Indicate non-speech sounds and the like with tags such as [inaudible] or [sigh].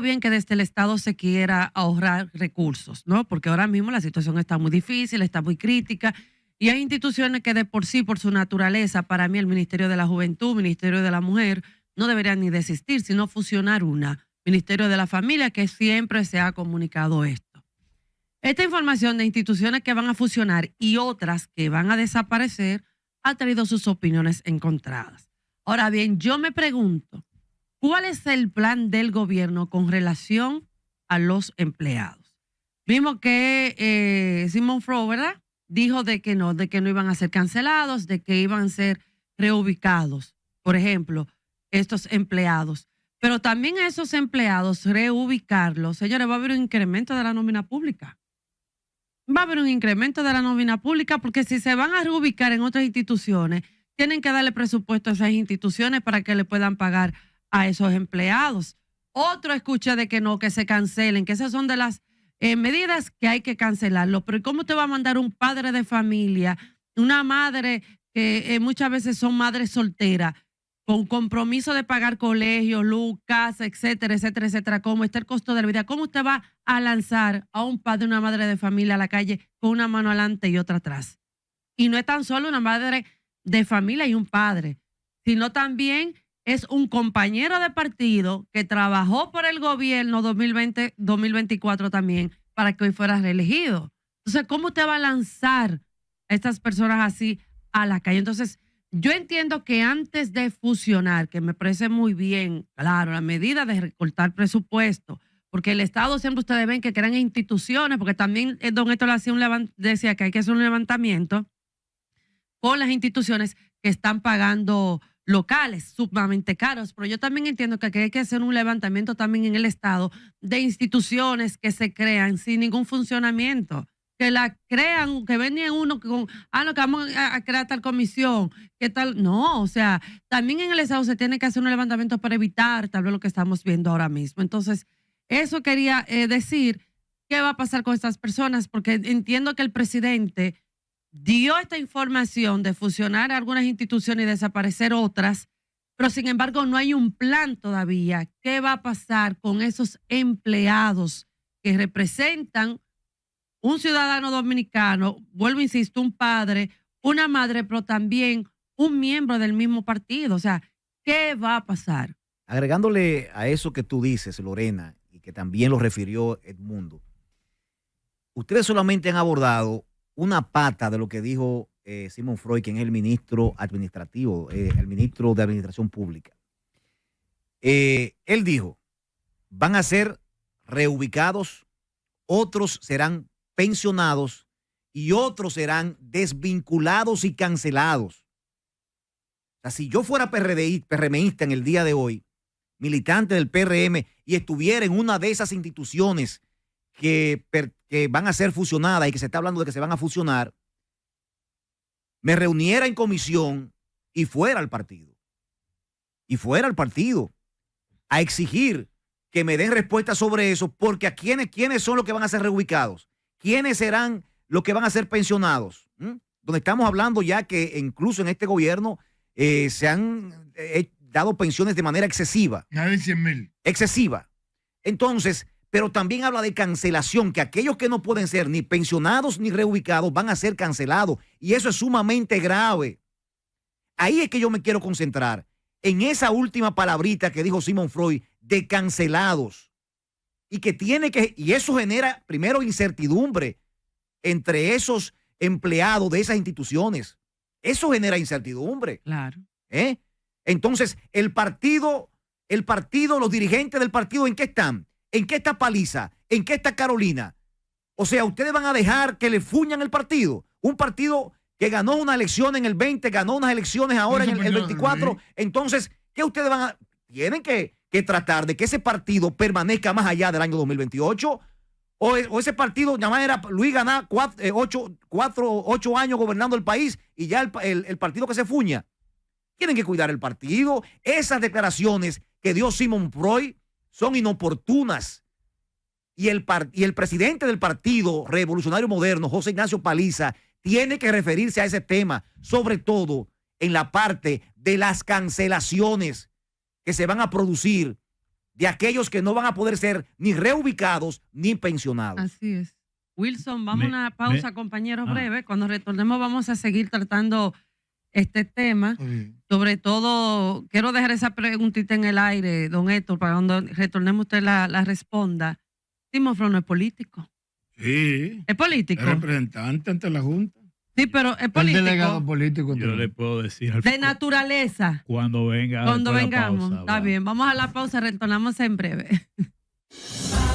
bien que desde el Estado se quiera ahorrar recursos, ¿no? Porque ahora mismo la situación está muy difícil, está muy crítica. Y hay instituciones que de por sí, por su naturaleza, para mí el Ministerio de la Juventud, Ministerio de la Mujer, no deberían ni desistir, sino fusionar una. Ministerio de la Familia, que siempre se ha comunicado esto. Esta información de instituciones que van a fusionar y otras que van a desaparecer ha traído sus opiniones encontradas. Ahora bien, yo me pregunto, ¿Cuál es el plan del gobierno con relación a los empleados? Vimos que eh, Simon ¿verdad? Dijo de que no, de que no iban a ser cancelados, de que iban a ser reubicados, por ejemplo, estos empleados. Pero también a esos empleados, reubicarlos, señores, va a haber un incremento de la nómina pública. Va a haber un incremento de la nómina pública porque si se van a reubicar en otras instituciones, tienen que darle presupuesto a esas instituciones para que le puedan pagar a esos empleados. Otro escucha de que no, que se cancelen, que esas son de las eh, medidas que hay que cancelarlo. Pero ¿cómo te va a mandar un padre de familia, una madre que eh, muchas veces son madres solteras, con compromiso de pagar colegios, luz, casa, etcétera, etcétera, etcétera? ¿Cómo está el costo de la vida? ¿Cómo usted va a lanzar a un padre, una madre de familia a la calle con una mano adelante y otra atrás? Y no es tan solo una madre de familia y un padre, sino también es un compañero de partido que trabajó por el gobierno 2020, 2024 también para que hoy fuera reelegido. Entonces, ¿cómo te va a lanzar a estas personas así a la calle? Entonces, yo entiendo que antes de fusionar, que me parece muy bien, claro, la medida de recortar presupuesto, porque el Estado siempre ustedes ven que crean instituciones, porque también eh, don Héctor hacía un decía que hay que hacer un levantamiento con las instituciones que están pagando locales sumamente caros, pero yo también entiendo que hay que hacer un levantamiento también en el Estado de instituciones que se crean sin ningún funcionamiento, que la crean, que venía uno con, ah, no, que vamos a, crear tal comisión, qué tal, no, o sea, también en el Estado se tiene que hacer un levantamiento para evitar tal vez lo que estamos viendo ahora mismo. Entonces, eso quería eh, decir, ¿qué va a pasar con estas personas? Porque entiendo que el presidente dio esta información de fusionar algunas instituciones y desaparecer otras, pero sin embargo no hay un plan todavía. ¿Qué va a pasar con esos empleados que representan un ciudadano dominicano, vuelvo, insisto, un padre, una madre, pero también un miembro del mismo partido? O sea, ¿qué va a pasar? Agregándole a eso que tú dices, Lorena, y que también lo refirió Edmundo, ustedes solamente han abordado una pata de lo que dijo Simón eh, Simon Freud, quien es el ministro administrativo, eh, el ministro de Administración Pública. Eh, él dijo, van a ser reubicados, otros serán pensionados y otros serán desvinculados y cancelados. si yo fuera PRMista en el día de hoy, militante del PRM, y estuviera en una de esas instituciones que, van a ser fusionadas y que se está hablando de que se van a fusionar, me reuniera en comisión y fuera al partido. Y fuera al partido a exigir que me den respuesta sobre eso, porque a quiénes, quiénes son los que van a ser reubicados, quiénes serán los que van a ser pensionados, donde estamos hablando ya que incluso en este gobierno eh, se han eh, dado pensiones de manera excesiva. mil. Excesiva. Entonces, pero también habla de cancelación, que aquellos que no pueden ser ni pensionados ni reubicados van a ser cancelados. Y eso es sumamente grave. Ahí es que yo me quiero concentrar, en esa última palabrita que dijo Simon Freud, de cancelados. Y que tiene que, y eso genera primero incertidumbre entre esos empleados de esas instituciones. Eso genera incertidumbre. Claro. ¿Eh? Entonces, el partido, el partido, los dirigentes del partido, ¿en qué están? ¿En qué está Paliza? ¿En qué está Carolina? O sea, ustedes van a dejar que le fuñan el partido. Un partido que ganó una elección en el 20, ganó unas elecciones ahora en el, 24. Entonces, ¿qué ustedes van a...? Tienen que, tratar de que ese partido permanezca más allá del año 2028. O, ese partido, ya más era Luis ganar eh, cuatro, ocho, años gobernando el país y ya el, partido que se fuña. Tienen que cuidar el partido. Esas declaraciones que dio Simon Freud son inoportunas. Y el, y el presidente del Partido Revolucionario Moderno, José Ignacio Paliza, tiene que referirse a ese tema, sobre todo en la parte de las cancelaciones que se van a producir de aquellos que no van a poder ser ni reubicados ni pensionados. Así es. Wilson, vamos a una pausa, compañeros, ah. breve. Cuando retornemos vamos a seguir tratando este tema. Sobre todo, quiero dejar esa preguntita en el aire, don Héctor, para cuando retornemos usted la, la responda. Timofrón no es político. Sí. Es político. Es representante ante la Junta. Sí, pero es político. El delegado político. Yo le puedo decir. Al... De naturaleza. Cuando venga. Cuando vengamos. Está bien. Vamos a la pausa, retornamos en breve. [laughs]